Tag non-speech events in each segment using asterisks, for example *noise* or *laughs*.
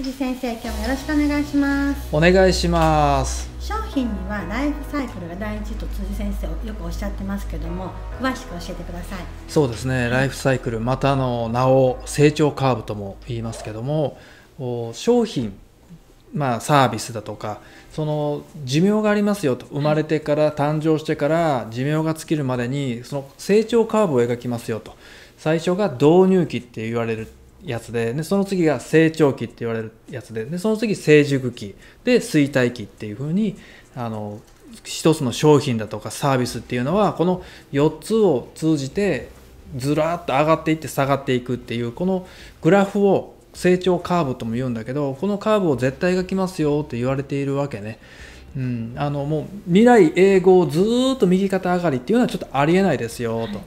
藤先生今日もよろしくお願いしますお願いします商品にはライフサイクルが大事と辻先生よくおっしゃってますけども詳しく教えてくださいそうですねライフサイクルまたの名を成長カーブとも言いますけども商品まあ、サービスだとかその寿命がありますよと生まれてから誕生してから寿命が尽きるまでにその成長カーブを描きますよと最初が導入期って言われるやつででその次が成長期って言われるやつででその次成熟期で衰退期っていうふうにあの一つの商品だとかサービスっていうのはこの4つを通じてずらっと上がっていって下がっていくっていうこのグラフを成長カーブとも言うんだけどこのカーブを絶対描きますよって言われているわけね。うん、あのもう未来永劫ずっと右肩上がりっていうのはちょっとありえないですよと。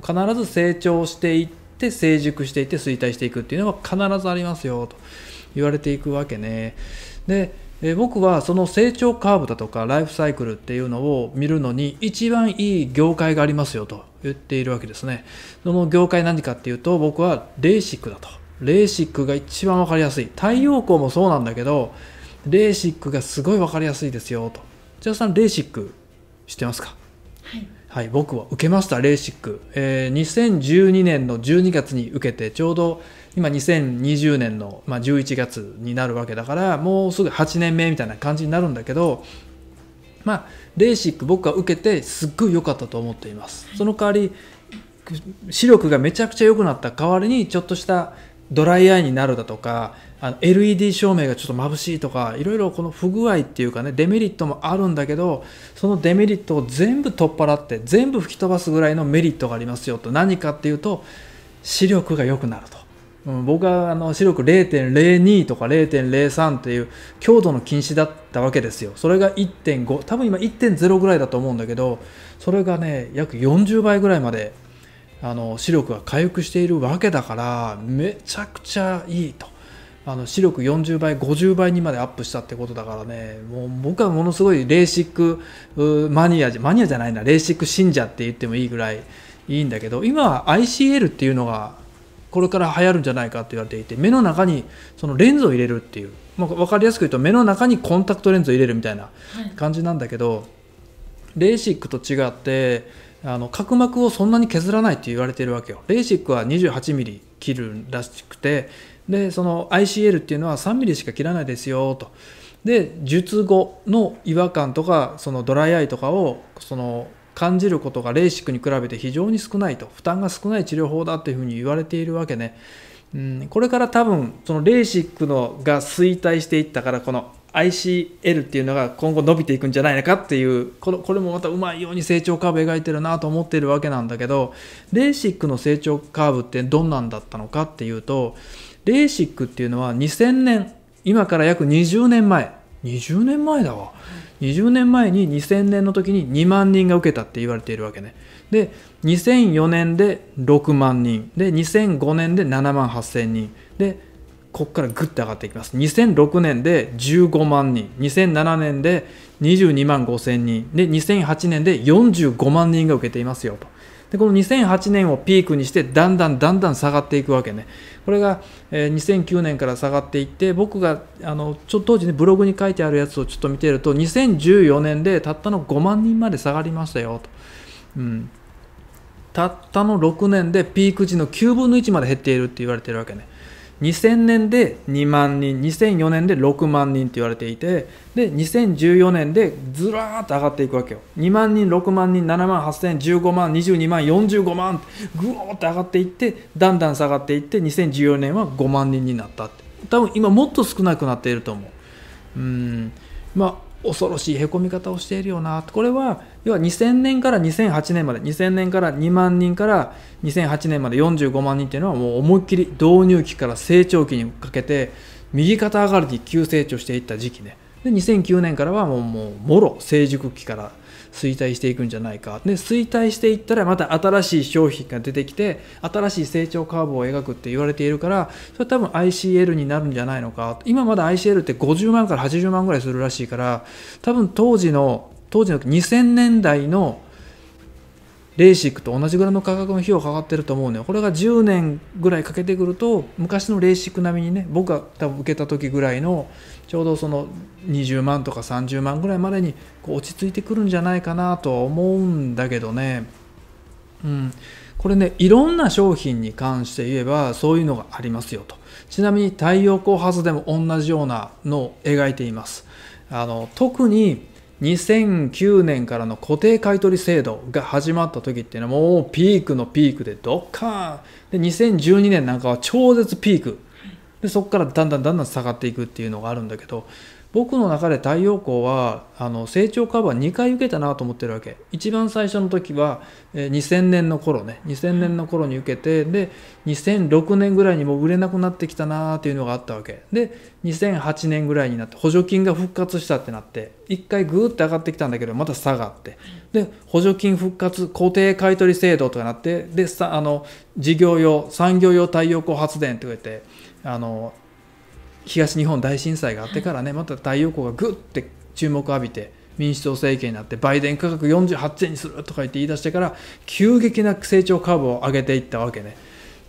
必ず成長していってって成熟していって衰退していくっていうのが必ずありますよと言われていくわけね。でえ僕はその成長カーブだとかライフサイクルっていうのを見るのに一番いい業界がありますよと言っているわけですね。その業界何かっていうと僕はレーシックだと。レーシックが一番分かりやすい。太陽光もそうなんだけど、レーシックがすごい分かりやすいですよと。千あさん、レーシック知ってますかはい。はい、僕は受けました、レーシック、えー、2012年の12月に受けて、ちょうど今、2020年の、まあ、11月になるわけだから、もうすぐ8年目みたいな感じになるんだけど、まあ、レーシック、僕は受けて、すっごい良かったと思っています。その代わり、視力がめちゃくちゃ良くなった代わりに、ちょっとしたドライアイになるだとか、あの LED 照明がちょっと眩しいとかいろいろこの不具合っていうかねデメリットもあるんだけどそのデメリットを全部取っ払って全部吹き飛ばすぐらいのメリットがありますよと何かっていうと視力が良くなると、うん、僕はあの視力0.02とか0.03ていう強度の禁止だったわけですよそれが1.5多分今1.0ぐらいだと思うんだけどそれがね約40倍ぐらいまであの視力が回復しているわけだからめちゃくちゃいいと。あの視力40倍50倍にまでアップしたってことだからねもう僕はものすごいレーシックマニアマニアじゃないなレーシック信者って言ってもいいぐらいいいんだけど今は ICL っていうのがこれから流行るんじゃないかって言われていて目の中にそのレンズを入れるっていう、まあ、分かりやすく言うと目の中にコンタクトレンズを入れるみたいな感じなんだけど、はい、レーシックと違ってあの角膜をそんなに削らないって言われてるわけよレーシックは2 8ミリ切るらしくてでその ICL っていうのは 3mm しか切らないですよとで術後の違和感とかそのドライアイとかをその感じることがレーシックに比べて非常に少ないと負担が少ない治療法だっていうふうに言われているわけね、うん、これから多分そのレーシックのが衰退していったからこの ICL っていうのが今後伸びていくんじゃないのかっていうこのこれもまたうまいように成長カーブ描いてるなと思ってるわけなんだけどレーシックの成長カーブってどんなんだったのかっていうとレーシックっていうのは2000年今から約20年前20年前だわ20年前に2000年の時に2万人が受けたって言われているわけねで2004年で6万人で2005年で7万8000人でここからぐっと上がっていきます2006年で15万人2007年で22万5000人で2008年で45万人が受けていますよとでこの2008年をピークにしてだんだんだんだん下がっていくわけねこれが、え2009年から下がっていって僕があのちょ当時ねブログに書いてあるやつをちょっと見てると2014年でたったの5万人まで下がりましたよと、うん、たったの6年でピーク時の9分の1まで減っているって言われてるわけね2000年で2万人2004年で6万人と言われていてで2014年でずらーっと上がっていくわけよ2万人6万人7万8015万22万45万ぐーっと上がっていってだんだん下がっていって2014年は5万人になったって多分今もっと少なくなっていると思ううんまあ恐ろしいへこみ方をしているよなこれは要は2000年から2008年まで2000年から2万人から2008年まで45万人っていうのはもう思いっきり導入期から成長期にかけて右肩上がりに急成長していった時期ねで2009年からはもうもうもろ成熟期から衰退していくんじゃないかで衰退していったらまた新しい商品が出てきて新しい成長カーブを描くって言われているからそれ多分 ICL になるんじゃないのか今まだ ICL って50万から80万ぐらいするらしいから多分当時の当時の2000年代のレーシックと同じぐらいの価格の費用かかってると思うねこれが10年ぐらいかけてくると昔のレーシック並みにね僕が多分受けた時ぐらいのちょうどその20万とか30万ぐらいまでにこう落ち着いてくるんじゃないかなとは思うんだけどねうんこれねいろんな商品に関して言えばそういうのがありますよとちなみに太陽光発電も同じようなのを描いていますあの特に2009年からの固定買取制度が始まった時っていうのはもうピークのピークでドッカーンで2012年なんかは超絶ピークでそこからだんだんだんだん下がっていくっていうのがあるんだけど僕の中で太陽光はあの成長カバー2回受けたなと思ってるわけ一番最初の時は、え2000年の頃ね2000年の頃に受けてで2006年ぐらいにも売れなくなってきたなっていうのがあったわけで2008年ぐらいになって補助金が復活したってなって1回グーって上がってきたんだけどまた下がってで補助金復活固定買取制度とかなってでさあの事業用産業用太陽光発電って言われてあの東日本大震災があってからねまた太陽光がぐって注目を浴びて民主党政権になってバイデン価格48円にするとか言って言い出してから急激な成長カーブを上げていったわけね、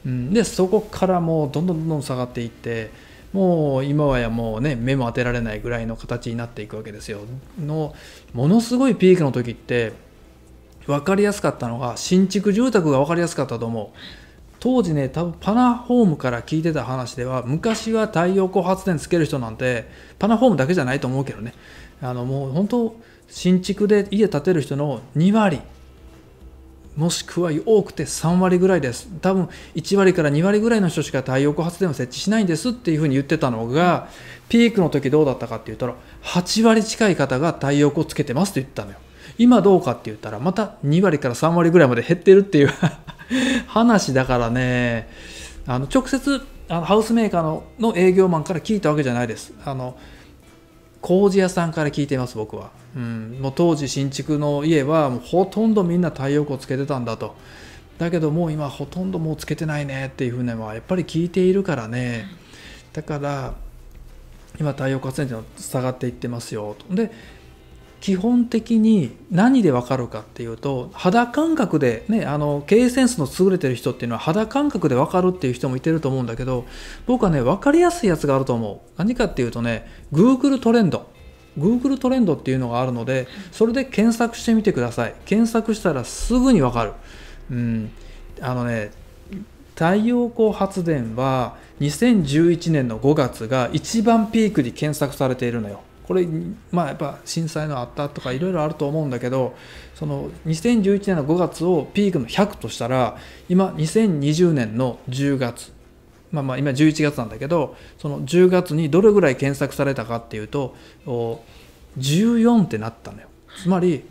うん、でそこからもうどんどんどんどん下がっていってもう今はやもうね目も当てられないぐらいの形になっていくわけですよのものすごいピークの時って分かりやすかったのが新築住宅が分かりやすかったと思う当時ね多分パナホームから聞いてた話では昔は太陽光発電つける人なんてパナホームだけじゃないと思うけどねあのもう本当新築で家建てる人の2割もしくは多くて3割ぐらいです多分1割から2割ぐらいの人しか太陽光発電を設置しないんですっていうふうに言ってたのがピークの時どうだったかって言ったら8割近い方が太陽光つけてますって言ったのよ今どうかって言ったらまた2割から3割ぐらいまで減ってるっていう話だからねあの直接あのハウスメーカーのの営業マンから聞いたわけじゃないですあの工事屋さんから聞いてます僕は、うん、もう当時新築の家はもうほとんどみんな太陽光つけてたんだとだけどもう今ほとんどもうつけてないねっていうふうにはやっぱり聞いているからねだから今太陽光発電所の下がっていってますよとで基本的に何で分かるかっていうと肌感覚で、ね、あの経営センスの優れてる人っていうのは肌感覚で分かるっていう人もいてると思うんだけど僕はね分かりやすいやつがあると思う何かっていうとね Google トレンド Google トレンドっていうのがあるのでそれで検索してみてください検索したらすぐに分かるうんあのね太陽光発電は2011年の5月が一番ピークに検索されているのよこれまあやっぱ震災のあったとかいろいろあると思うんだけどその2011年の5月をピークの100としたら今2020年の10月まあまあ今11月なんだけどその10月にどれぐらい検索されたかっていうと14ってなったのよつまり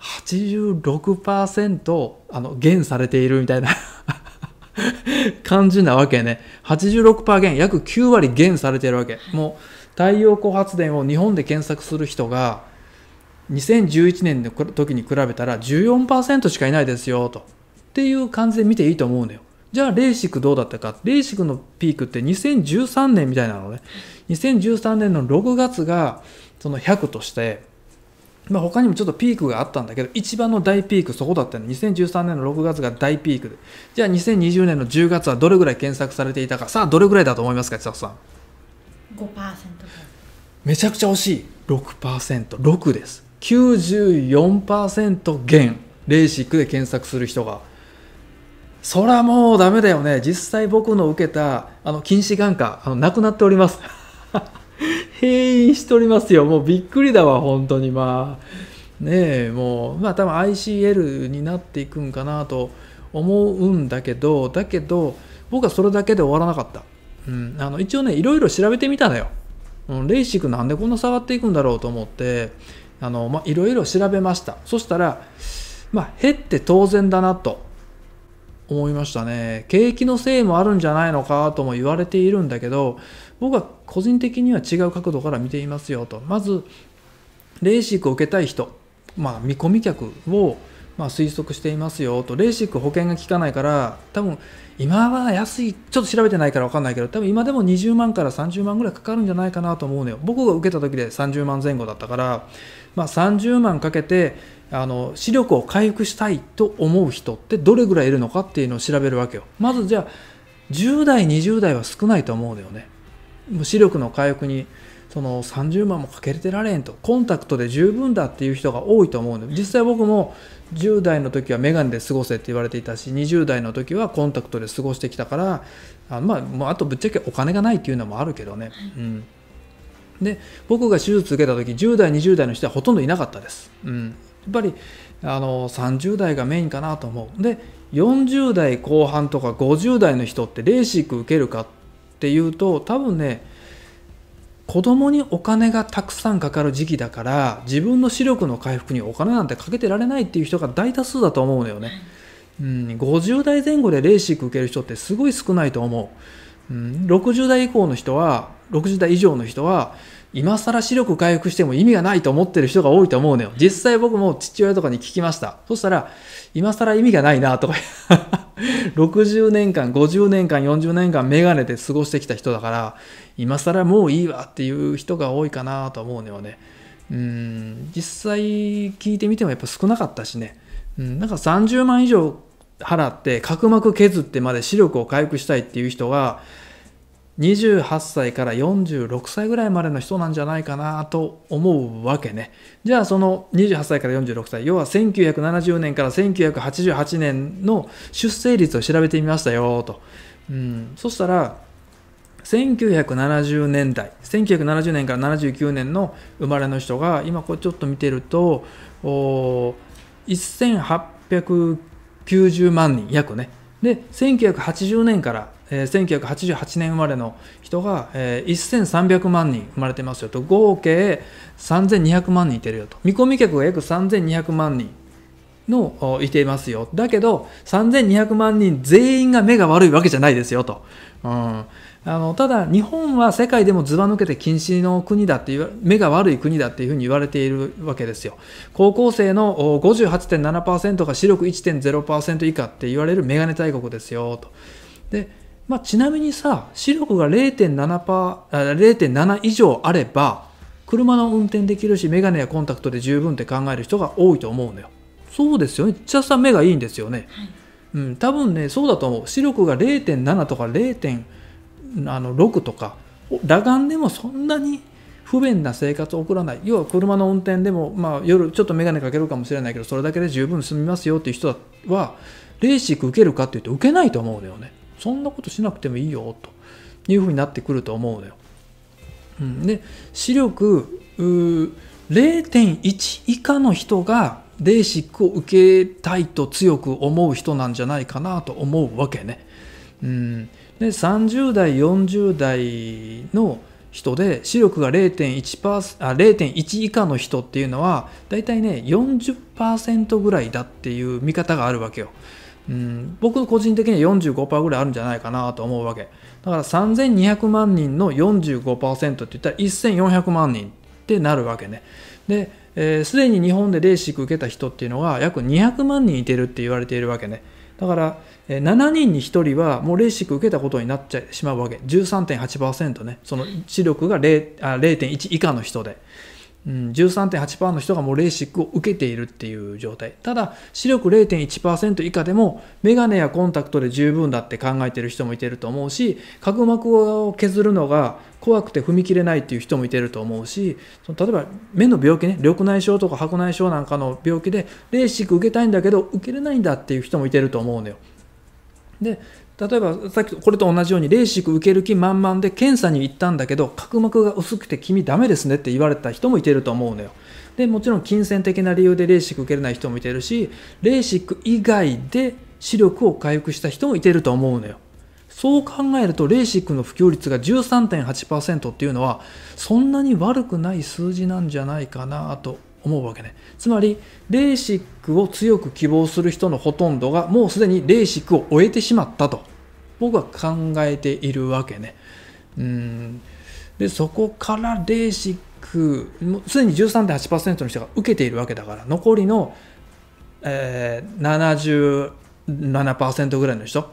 86%あの減されているみたいな感じなわけね86%減約9割減されてるわけもう太陽光発電を日本で検索する人が2011年の時に比べたら14%しかいないですよとっていう感じで見ていいと思うのよじゃあレーシックどうだったかレーシックのピークって2013年みたいなのね2013年の6月がその100としてまあ、他にもちょっとピークがあったんだけど、一番の大ピーク、そこだったの。2013年の6月が大ピークで。じゃあ2020年の10月はどれぐらい検索されていたか。さあ、どれぐらいだと思いますか、千里さん。5%。めちゃくちゃ惜しい 6%6 です94%減レーシックで検索する人がそらもうダメだよね実際僕の受けたあの近視眼科あのなくなっております *laughs* 閉院しておりますよもうびっくりだわ本当にまあねえもうまあ多分 ICL になっていくんかなと思うんだけどだけど僕はそれだけで終わらなかった、うん、あの一応ねいろいろ調べてみたのようん、レーシックなんでこんな下がっていくんだろうと思っていろいろ調べましたそしたら、ま減って当然だなと思いましたね景気のせいもあるんじゃないのかとも言われているんだけど僕は個人的には違う角度から見ていますよとまずレーシックを受けたい人、まあ、見込み客をまあ推測していますよとレーシック保険が効かないから多分今は安い、ちょっと調べてないから分かんないけど、多分今でも20万から30万ぐらいかかるんじゃないかなと思うのよ。僕が受けた時で30万前後だったから、まあ、30万かけてあの視力を回復したいと思う人ってどれぐらいいるのかっていうのを調べるわけよ。まずじゃあ、10代、20代は少ないと思うのよね。視力の回復にその30万もかけれてられんとコンタクトで十分だっていう人が多いと思うんで実際僕も10代の時は眼鏡で過ごせって言われていたし20代の時はコンタクトで過ごしてきたからあまああとぶっちゃけお金がないっていうのもあるけどね、うん、で僕が手術受けた時10代20代の人はほとんどいなかったです、うん、やっぱりあの30代がメインかなと思うで40代後半とか50代の人ってレーシック受けるかっていうと多分ね子供にお金がたくさんかかる時期だから自分の視力の回復にお金なんてかけてられないっていう人が大多数だと思うのよね、うん、50代前後でレーシック受ける人ってすごい少ないと思う、うん、60代以降の人は60代以上の人は今更視力回復しても意味がないと思ってる人が多いと思うのよ。実際僕も父親とかに聞きました。そしたら、今更意味がないなとか60 *laughs* 年間、50年間、40年間メガネで過ごしてきた人だから、今更もういいわっていう人が多いかなと思うのよね。うん、実際聞いてみてもやっぱ少なかったしね。うん、なんか30万以上払って角膜削ってまで視力を回復したいっていう人が、28歳から46歳ぐらいまでの人なんじゃないかなと思うわけね。じゃあその28歳から46歳、要は1970年から1988年の出生率を調べてみましたよと。うん、そしたら、1970年代、1970年から79年の生まれの人が、今これちょっと見てると、1890万人、約ね。で、1980年からえー、1988年生まれの人が、えー、1300万人生まれてますよと合計3200万人いてるよと見込み客が約3200万人のいていますよだけど3200万人全員が目が悪いわけじゃないですよと、うん、あのただ日本は世界でもずば抜けて禁止の国だっていう、目が悪い国だっていうふうに言われているわけですよ高校生の58.7%が視力1.0%以下って言われるメガネ大国ですよとでまあ、ちなみにさ、視力が0.7%パー、0.7以上あれば、車の運転できるし、メガネやコンタクトで十分って考える人が多いと思うんだよ。そうですよね。ちゃさん目がいいんですよね。はい、うん、多分ね、そうだと思う。視力が0.7とか0.6とか、裸眼でもそんなに不便な生活を送らない。要は車の運転でも、まあ、夜ちょっとメガネかけるかもしれないけど、それだけで十分済みますよっていう人は、レーシック受けるかっていうと受けないと思うのよね。そんなことしなくてもいいよというふうになってくると思うのよ。うん、で視力0.1以下の人がレーシックを受けたいと強く思う人なんじゃないかなと思うわけね。うん、で30代40代の人で視力が0.1%あ0.1以下の人っていうのはだいたいね40%ぐらいだっていう見方があるわけよ。うん、僕個人的には45%ぐらいあるんじゃないかなと思うわけだから3200万人の45%って言ったら1400万人ってなるわけねで、えー、すでに日本でレーシック受けた人っていうのが約200万人いてるって言われているわけねだから、7人に1人はもうレーシック受けたことになっちゃしまうわけ13.8%ねその視力が0.1以下の人でうん、13.8%の人がもうレーシックを受けているっていう状態。ただ、視力0.1%以下でも、メガネやコンタクトで十分だって考えてる人もいてると思うし、角膜を削るのが怖くて踏み切れないっていう人もいてると思うし、その例えば目の病気ね、緑内障とか白内障なんかの病気で、レーシック受けたいんだけど、受けれないんだっていう人もいてると思うのよ。で例えばさっきこれと同じようにレーシック受ける気満々で検査に行ったんだけど角膜が薄くて君ダメですねって言われた人もいてると思うのよでもちろん金銭的な理由でレーシック受けれない人もいてるしレーシック以外で視力を回復した人もいてると思うのよそう考えるとレーシックの普及率が13.8%っていうのはそんなに悪くない数字なんじゃないかなと思うわけねつまりレーシックを強く希望する人のほとんどがもうすでにレーシックを終えてしまったと僕は考えているわけねうんでそこからレーシックもうすでに13.8%の人が受けているわけだから残りの、えー、77%ぐらいの人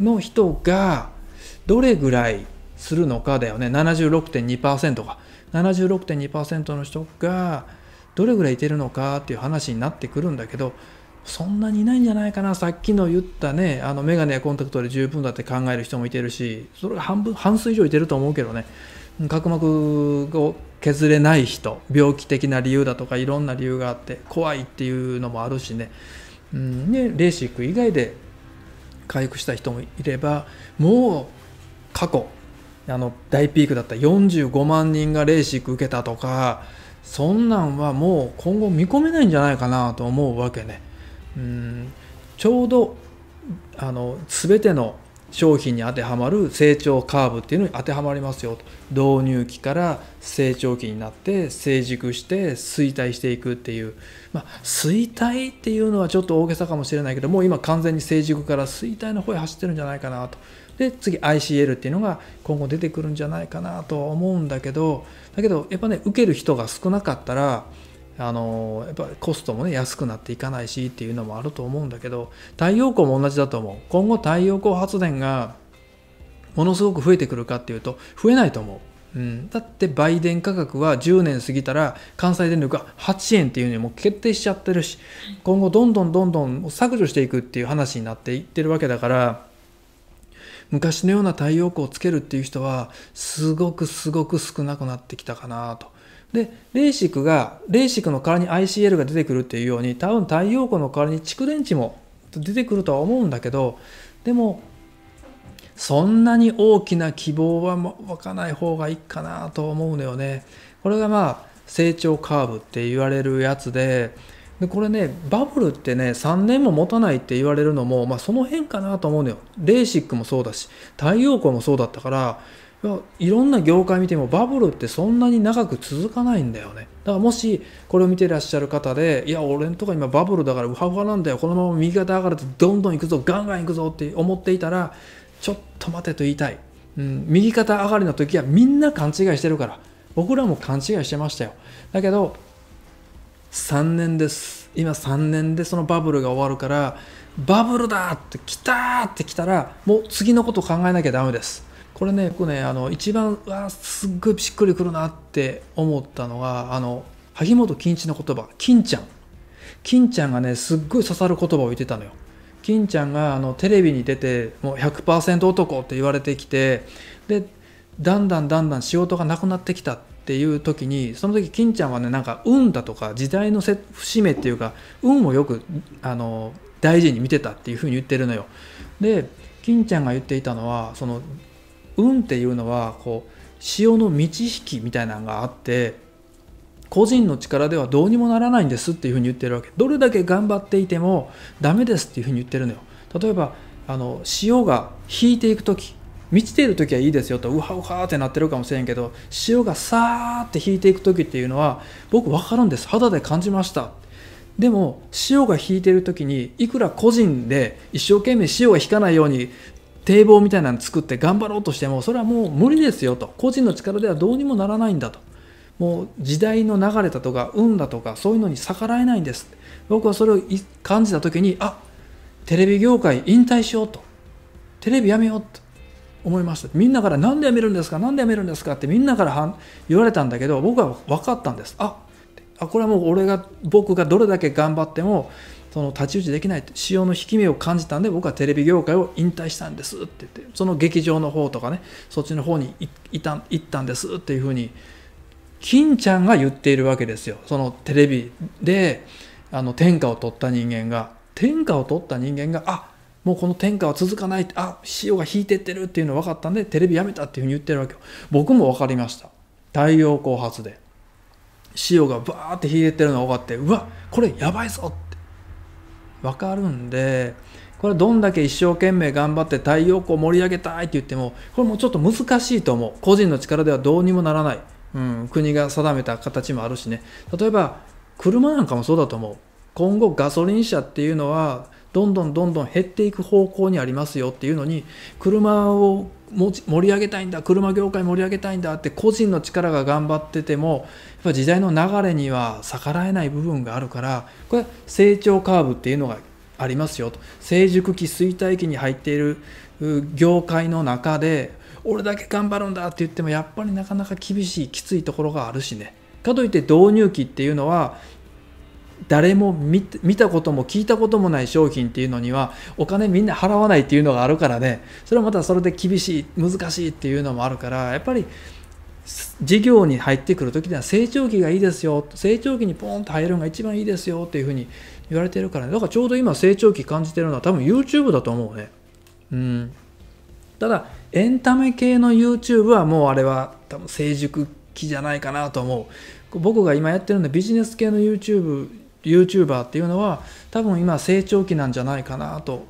の人がどれぐらいするのかだよね76.2%が76.2%の人がどれぐらいいてるのかっていう話になってくるんだけどそんなにいないんじゃないかなさっきの言ったねあの眼鏡やコンタクトで十分だって考える人もいてるしそれが半分半数以上いてると思うけどね角膜を削れない人病気的な理由だとかいろんな理由があって怖いっていうのもあるしね,、うん、ねレーシック以外で回復した人もいればもう過去あの大ピークだった45万人がレーシック受けたとかそんなんはもう今後見込めないんじゃないかなと思うわけねうんちょうどあの全ての商品に当てはまる成長カーブっていうのに当てはまりますよと導入期から成長期になって成熟して衰退していくっていう、まあ、衰退っていうのはちょっと大げさかもしれないけどもう今完全に成熟から衰退の方へ走ってるんじゃないかなとで次 ICL っていうのが今後出てくるんじゃないかなとは思うんだけどだけどやっぱね受ける人が少なかったらあのやっぱコストもね安くなっていかないしっていうのもあると思うんだけど太陽光も同じだと思う今後太陽光発電がものすごく増えてくるかっていうと増えないと思ううん、だって売電価格は10年過ぎたら関西電力は8円っていうのにも決定しちゃってるし今後どんどんどんどん削除していくっていう話になっていってるわけだから昔のような太陽光をつけるっていう人はすごくすごく少なくなってきたかなと。で、レーシックが、レーシックの代わりに ICL が出てくるっていうように、多分太陽光の代わりに蓄電池も出てくるとは思うんだけど、でも、そんなに大きな希望は湧かない方がいいかなと思うのよね。これがまあ、成長カーブって言われるやつで、でこれねバブルってね3年も持たないって言われるのも、まあ、その辺かなと思うのよレーシックもそうだし太陽光もそうだったからいろんな業界見てもバブルってそんなに長く続かないんだよねだからもしこれを見てらっしゃる方でいや俺んとこ今バブルだからウハウハなんだよこのまま右肩上がるとどんどん行くぞガンガン行くぞって思っていたらちょっと待てと言いたい、うん、右肩上がりの時はみんな勘違いしてるから僕らも勘違いしてましたよだけど3年です今3年でそのバブルが終わるからバブルだって来たって来たらもう次のこと考えなきゃダメですこれね僕ねあの一番うわすっごいしっくりくるなって思ったのがあの萩本欽一の言葉「欽ちゃん」欽ちゃんがねすっごい刺さる言葉を言ってたのよ欽ちゃんがあのテレビに出てもう100%男って言われてきてでだんだんだんだん仕事がなくなってきたっていう時にその時金ちゃんはねなんか運だとか時代の節目っていうか運をよくあの大事に見てたっていうふうに言ってるのよ。で金ちゃんが言っていたのはその運っていうのはこう潮の満ち引きみたいなのがあって個人の力ではどうにもならないんですっていうふうに言ってるわけどれだけ頑張っていてもダメですっていうふうに言ってるのよ。例えばあの潮が引いていく時満ちている時はいいですよとうはうはってなってるかもしれんけど潮がさーって引いていく時っていうのは僕分かるんです肌で感じましたでも潮が引いてる時にいくら個人で一生懸命潮が引かないように堤防みたいなの作って頑張ろうとしてもそれはもう無理ですよと個人の力ではどうにもならないんだともう時代の流れだとか運だとかそういうのに逆らえないんです僕はそれを感じた時にあテレビ業界引退しようとテレビやめようと思いましたみんなから何でやめるんですか何でやめるんですかってみんなから言われたんだけど僕は分かったんですああこれはもう俺が僕がどれだけ頑張ってもその太刀打ちできない用の引き目を感じたんで僕はテレビ業界を引退したんですって言ってその劇場の方とかねそっちの方に行ったんですっていうふうに金ちゃんが言っているわけですよそのテレビであの天下を取った人間が天下を取った人間があもうこの天下は続かないあ潮が引いてってるっていうの分かったんでテレビやめたっていうふうに言ってるわけよ僕も分かりました太陽光発電潮がバーって引いてってるのが分かってうわこれやばいぞって分かるんでこれどんだけ一生懸命頑張って太陽光盛り上げたいって言ってもこれもうちょっと難しいと思う個人の力ではどうにもならない、うん、国が定めた形もあるしね例えば車なんかもそうだと思う今後ガソリン車っていうのはどんどんどんどん減っていく方向にありますよっていうのに車を盛り上げたいんだ車業界盛り上げたいんだって個人の力が頑張っててもやっぱ時代の流れには逆らえない部分があるからこれ成長カーブっていうのがありますよと成熟期衰退期に入っている業界の中で俺だけ頑張るんだって言ってもやっぱりなかなか厳しいきついところがあるしねかといって導入期っていうのは誰も見たことも聞いたこともない商品っていうのにはお金みんな払わないっていうのがあるからねそれはまたそれで厳しい難しいっていうのもあるからやっぱり事業に入ってくる時には成長期がいいですよ成長期にポンと入るのが一番いいですよっていうふうに言われてるから、ね、だからちょうど今成長期感じてるのは多分 YouTube だと思うねうんただエンタメ系の YouTube はもうあれは多分成熟期じゃないかなと思う僕が今やってるのはビジネス系の YouTube YouTuber っていうのは多分今成長期なんじゃないかなと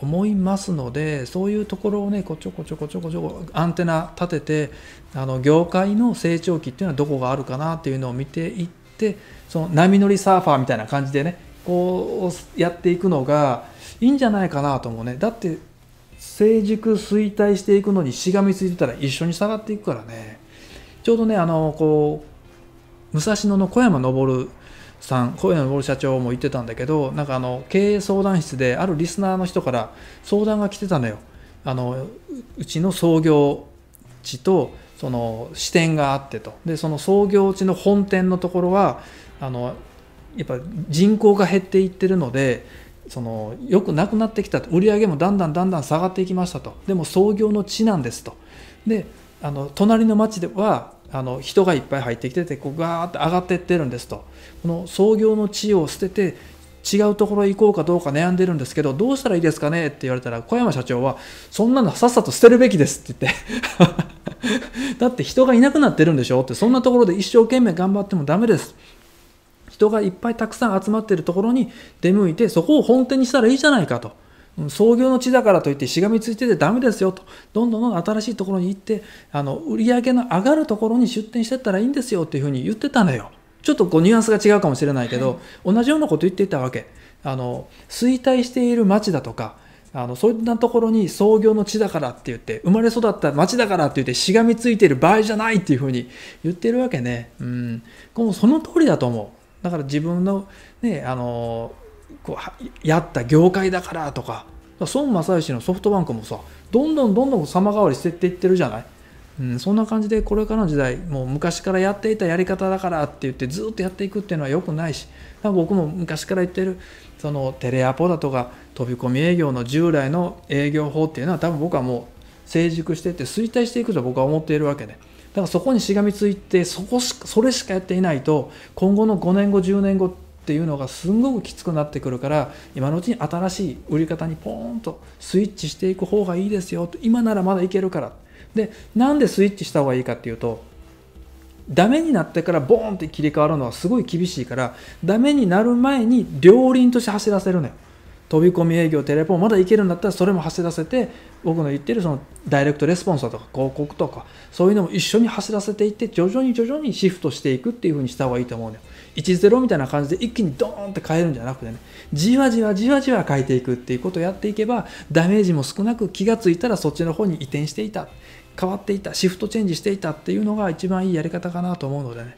思いますのでそういうところをねこちょこちょこちょこちょこアンテナ立ててあの業界の成長期っていうのはどこがあるかなっていうのを見ていってその波乗りサーファーみたいな感じでねこうやっていくのがいいんじゃないかなと思うねだって成熟衰退していくのにしがみついてたら一緒に下がっていくからねちょうどねあのこう武蔵野の小山登るさん声の上社長も言ってたんだけどなんかあの経営相談室であるリスナーの人から相談が来てたのよあのうちの創業地とその支店があってとでその創業地の本店のところはあのやっぱ人口が減っていってるのでそのよくなくなってきたと売り上げもだんだんだんだん下がっていきましたとでも創業の地なんですとであの隣の町ではあの人がいっぱい入ってきててこうガーって上がっていってるんですとこの創業の地を捨てて違うところへ行こうかどうか悩んでるんですけどどうしたらいいですかねって言われたら小山社長はそんなのさっさと捨てるべきですって言って *laughs* だって人がいなくなってるんでしょってそんなところで一生懸命頑張ってもダメです人がいっぱいたくさん集まってるところに出向いてそこを本店にしたらいいじゃないかと創業の地だからといってしがみついててダメですよとどんどんどんどん新しいところに行ってあの売り上げの上がるところに出店してったらいいんですよっていうふうに言ってたのよちょっとこうニュアンスが違うかもしれないけど、はい、同じようなこと言っていたわけあの衰退している町だとかあのそういったところに創業の地だからって言って生まれ育った町だからって言ってしがみついてる場合じゃないっていうふうに言ってるわけねうんもその通りだと思うだから自分のねあのこうやった業界だからとか孫正義のソフトバンクもさどんどんどんどん様変わりしてっていってるじゃない、うん、そんな感じでこれからの時代もう昔からやっていたやり方だからって言ってずっとやっていくっていうのはよくないし多分僕も昔から言ってるそのテレアポだとか飛び込み営業の従来の営業法っていうのは多分僕はもう成熟してって衰退していくと僕は思っているわけで。だからそこにしがみついてそこしそれしかやっていないと今後の5年後10年後っていうのがすんごくきつくなってくるから今のうちに新しい売り方にポーンとスイッチしていく方がいいですよと今ならまだいけるからでなんでスイッチした方がいいかっていうとダメになってからボーンって切り替わるのはすごい厳しいからダメになる前に両輪として走らせるのよ飛び込み営業テレポンまだいけるんだったらそれも走らせて僕の言ってるそのダイレクトレスポンサーとか広告とかそういうのも一緒に走らせていって徐々に徐々にシフトしていくっていうふうにした方がいいと思うのよ1-0みたいな感じで一気にドーンって変えるんじゃなくてね、じわじわじわじわ変えていくっていうことをやっていけば、ダメージも少なく気がついたらそっちの方に移転していた、変わっていた、シフトチェンジしていたっていうのが一番いいやり方かなと思うのでね、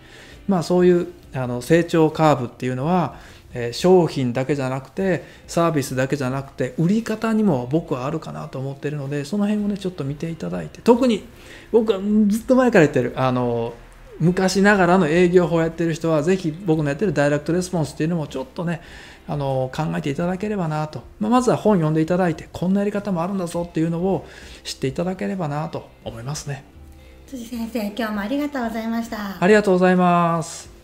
まあそういうあの成長カーブっていうのは、え商品だけじゃなくてサービスだけじゃなくて売り方にも僕はあるかなと思ってるのでその辺をねちょっと見ていただいて特に僕はずっと前から言ってるあの昔ながらの営業法をやってる人はぜひ僕のやってるダイレクトレスポンスっていうのもちょっとねあの考えていただければなと、まあ、まずは本読んでいただいてこんなやり方もあるんだぞっていうのを知っていただければなと思いますね辻先生今日もありがとうございましたありがとうございます